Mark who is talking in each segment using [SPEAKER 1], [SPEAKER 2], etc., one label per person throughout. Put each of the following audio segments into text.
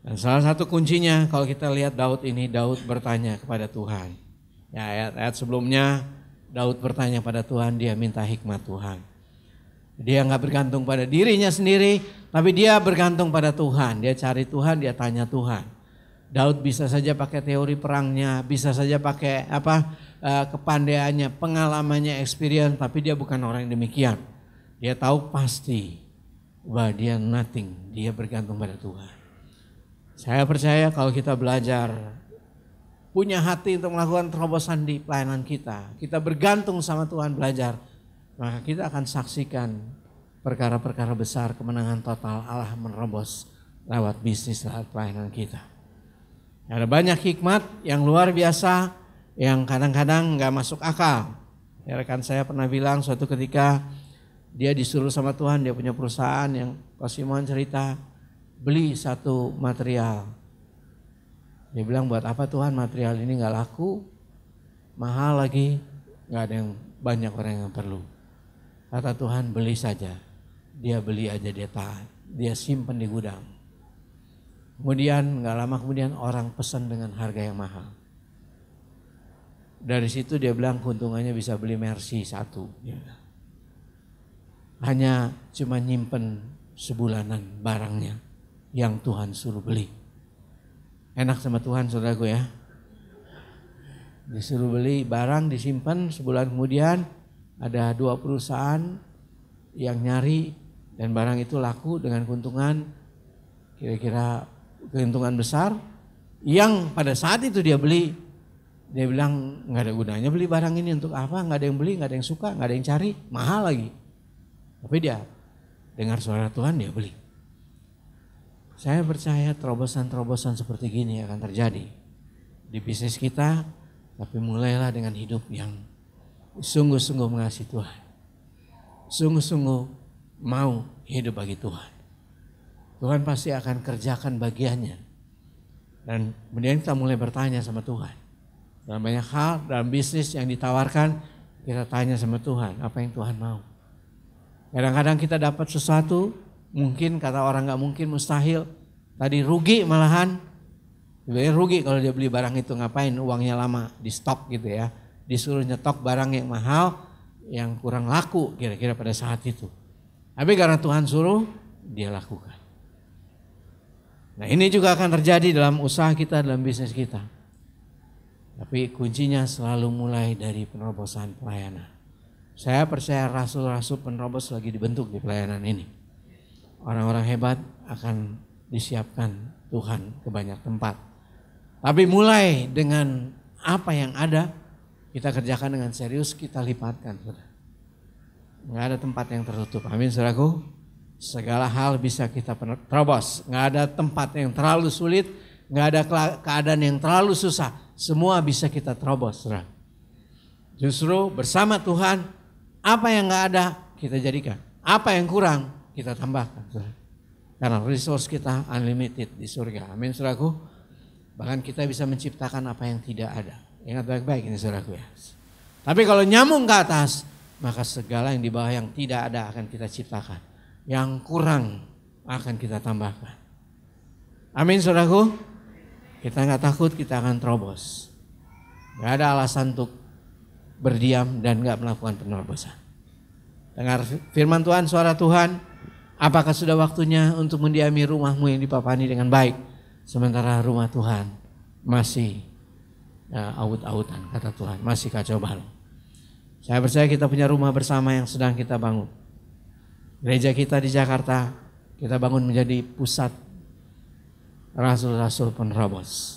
[SPEAKER 1] Dan salah satu kuncinya kalau kita lihat Daud ini, Daud bertanya kepada Tuhan. Ya ayat-ayat sebelumnya Daud bertanya pada Tuhan, dia minta hikmat Tuhan. Dia nggak bergantung pada dirinya sendiri, tapi dia bergantung pada Tuhan. Dia cari Tuhan, dia tanya Tuhan. Daud bisa saja pakai teori perangnya, bisa saja pakai apa eh, kepandaiannya, pengalamannya, experience, tapi dia bukan orang yang demikian. Dia tahu pasti bahwa dia nothing, dia bergantung pada Tuhan. Saya percaya kalau kita belajar punya hati untuk melakukan terobosan di pelayanan kita, kita bergantung sama Tuhan belajar, maka kita akan saksikan perkara-perkara besar kemenangan total Allah menerobos lewat bisnis lewat pelayanan kita. Ada banyak hikmat yang luar biasa yang kadang-kadang nggak masuk akal. Ya, rekan saya pernah bilang suatu ketika dia disuruh sama Tuhan dia punya perusahaan yang Simon cerita beli satu material. Dia bilang buat apa Tuhan material ini nggak laku, mahal lagi, nggak ada yang banyak orang yang perlu. Kata Tuhan beli saja, dia beli aja dia tahan, dia simpen di gudang. Kemudian nggak lama kemudian orang pesan dengan harga yang mahal. Dari situ dia bilang keuntungannya bisa beli Mercy satu. Hanya cuma nyimpen sebulanan barangnya yang Tuhan suruh beli. Enak sama Tuhan saudaraku ya. Disuruh beli barang disimpan sebulan kemudian ada dua perusahaan yang nyari dan barang itu laku dengan keuntungan kira-kira keuntungan besar yang pada saat itu dia beli dia bilang nggak ada gunanya beli barang ini untuk apa nggak ada yang beli nggak ada yang suka nggak ada yang cari mahal lagi tapi dia dengar suara Tuhan dia beli saya percaya terobosan-terobosan seperti gini akan terjadi di bisnis kita, tapi mulailah dengan hidup yang sungguh-sungguh mengasihi Tuhan. Sungguh-sungguh mau hidup bagi Tuhan. Tuhan pasti akan kerjakan bagiannya. Dan kemudian kita mulai bertanya sama Tuhan. Dalam banyak hal, dalam bisnis yang ditawarkan, kita tanya sama Tuhan, apa yang Tuhan mau. Kadang-kadang kita dapat sesuatu, mungkin kata orang nggak mungkin mustahil tadi rugi malahan sebenarnya rugi kalau dia beli barang itu ngapain uangnya lama di stok gitu ya disuruh nyetok barang yang mahal yang kurang laku kira-kira pada saat itu tapi karena Tuhan suruh dia lakukan nah ini juga akan terjadi dalam usaha kita dalam bisnis kita tapi kuncinya selalu mulai dari penerobosan pelayanan saya percaya rasul-rasul penerobos lagi dibentuk di pelayanan ini Orang-orang hebat akan disiapkan Tuhan ke banyak tempat. Tapi mulai dengan apa yang ada, kita kerjakan dengan serius, kita lipatkan. Nggak ada tempat yang tertutup. Amin, saudaraku. Segala hal bisa kita terobos. Nggak ada tempat yang terlalu sulit, nggak ada keadaan yang terlalu susah. Semua bisa kita terobos, saudara. Justru bersama Tuhan, apa yang nggak ada kita jadikan. Apa yang kurang kita tambahkan. Karena resource kita unlimited di surga. Amin suraku. Bahkan kita bisa menciptakan apa yang tidak ada. Ingat baik-baik ini suraku ya. Tapi kalau nyambung ke atas, maka segala yang di bawah yang tidak ada akan kita ciptakan. Yang kurang akan kita tambahkan. Amin suraku. Kita nggak takut kita akan terobos. Gak ada alasan untuk berdiam dan nggak melakukan penerobosan. Dengar firman Tuhan, suara Tuhan. Apakah sudah waktunya untuk mendiami rumahmu yang dipapani dengan baik? Sementara rumah Tuhan masih ya, aut-autan, kata Tuhan. Masih kacau balau. Saya percaya kita punya rumah bersama yang sedang kita bangun. Gereja kita di Jakarta, kita bangun menjadi pusat rasul-rasul penerobos.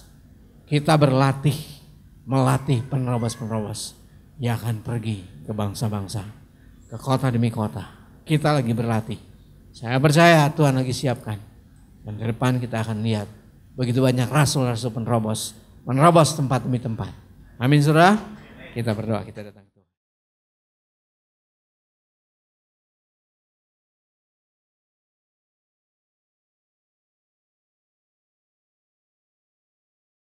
[SPEAKER 1] Kita berlatih, melatih penerobos-penerobos yang akan pergi ke bangsa-bangsa ke kota demi kota. Kita lagi berlatih. Saya percaya Tuhan lagi siapkan. Dan ke depan kita akan lihat begitu banyak rasul-rasul penerobos. Menerobos tempat demi tempat. Amin surah. Kita berdoa, kita datang.